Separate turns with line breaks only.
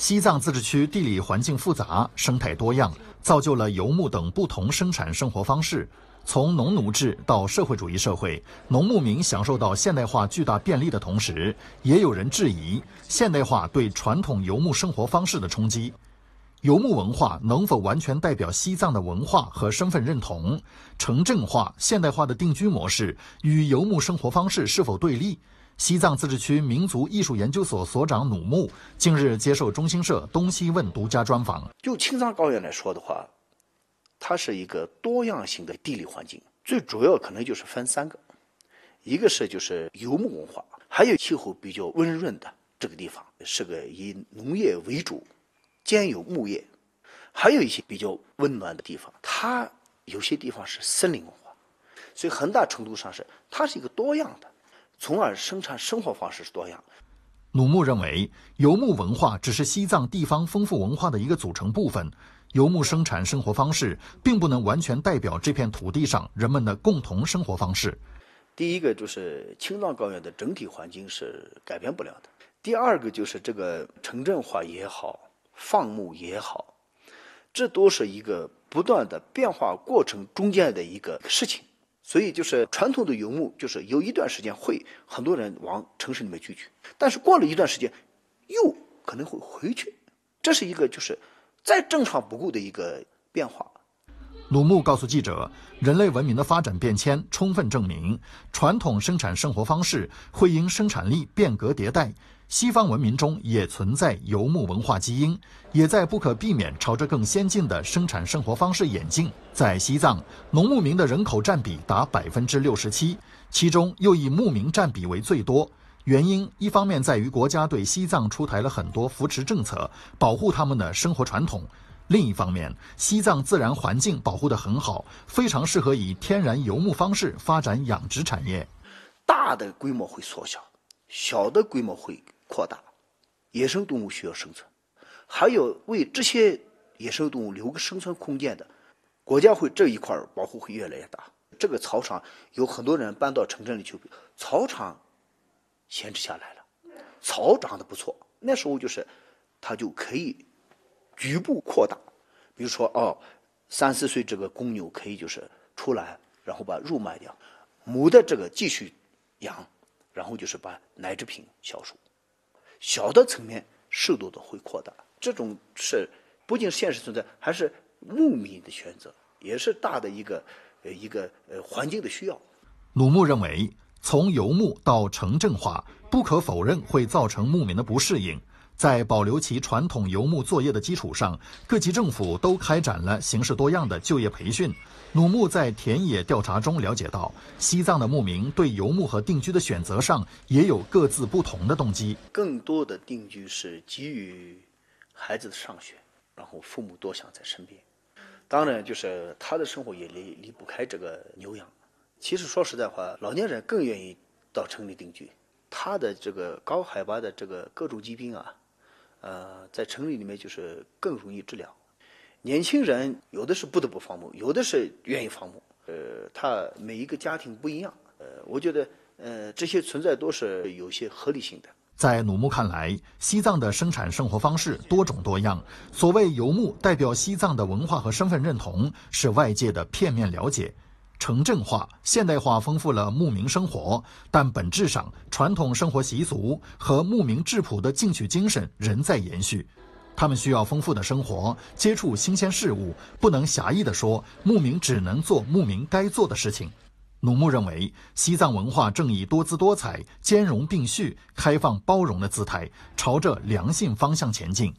西藏自治区地理环境复杂，生态多样，造就了游牧等不同生产生活方式。从农奴制到社会主义社会，农牧民享受到现代化巨大便利的同时，也有人质疑现代化对传统游牧生活方式的冲击。游牧文化能否完全代表西藏的文化和身份认同？城镇化、现代化的定居模式与游牧生活方式是否对立？西藏自治区民族艺术研究所所长努木近日接受中新社“东西问”独家专访。
就青藏高原来说的话，它是一个多样性的地理环境。最主要可能就是分三个，一个是就是游牧文化，还有气候比较温润的这个地方是个以农业为主，兼有牧业，还有一些比较温暖的地方，它有些地方是森林文化，所以很大程度上是它是一个多样的。从而生产生活方式是多样。
努木认为，游牧文化只是西藏地方丰富文化的一个组成部分，游牧生产生活方式并不能完全代表这片土地上人们的共同生活方
式。第一个就是青藏高原的整体环境是改变不了的。第二个就是这个城镇化也好，放牧也好，这都是一个不断的变化过程中间的一个事情。所以，就是传统的游牧，就是有一段时间会很多人往城市里面聚聚，但是过了一段时间，又可能会回去，这是一个就是再正常不过的一个变化。
鲁木告诉记者：“人类文明的发展变迁充分证明，传统生产生活方式会因生产力变革迭代。西方文明中也存在游牧文化基因，也在不可避免朝着更先进的生产生活方式演进。在西藏，农牧民的人口占比达百分之六十七，其中又以牧民占比为最多。原因一方面在于国家对西藏出台了很多扶持政策，保护他们的生活传统。”另一方面，西藏自然环境保护的很好，非常适合以天然游牧方式发展
养殖产业。大的规模会缩小，小的规模会扩大。野生动物需要生存，还有为这些野生动物留个生存空间的，国家会这一块保护会越来越大。这个草场有很多人搬到城镇里去，草场闲置下来了，草长得不错。那时候就是，它就可以。局部扩大，比如说哦，三四岁这个公牛可以就是出来，然后把肉卖掉；母的这个继续养，然后就是把奶制品销售。小的层面适度的会扩大，这种是不仅现实存在，还是牧民的选择，也是大的一个呃一个呃环境的需要。
鲁牧认为，从游牧到城镇化，不可否认会造成牧民的不适应。在保留其传统游牧作业的基础上，各级政府都开展了形式多样的就业培训。努木在田野调查中了解到，西藏的牧民对游牧和定居的选择上也有各自不同的动机。
更多的定居是基于孩子的上学，然后父母多想在身边。当然，就是他的生活也离离不开这个牛羊。其实说实在话，老年人更愿意到城里定居。他的这个高海拔的这个各种疾病啊。呃，在城里里面就是更容易治疗。年轻人有的是不得不放牧，有的是愿意放牧。呃，他每一个家庭不一样。呃，我觉得，呃，这些存在都是有些合理性的。
在努木看来，西藏的生产生活方式多种多样。所谓游牧，代表西藏的文化和身份认同，是外界的片面了解。城镇化、现代化丰富了牧民生活，但本质上，传统生活习俗和牧民质朴的进取精神仍在延续。他们需要丰富的生活，接触新鲜事物，不能狭义地说牧民只能做牧民该做的事情。努木认为，西藏文化正以多姿多彩、兼容并蓄、开放包容的姿态，
朝着良性方向前进。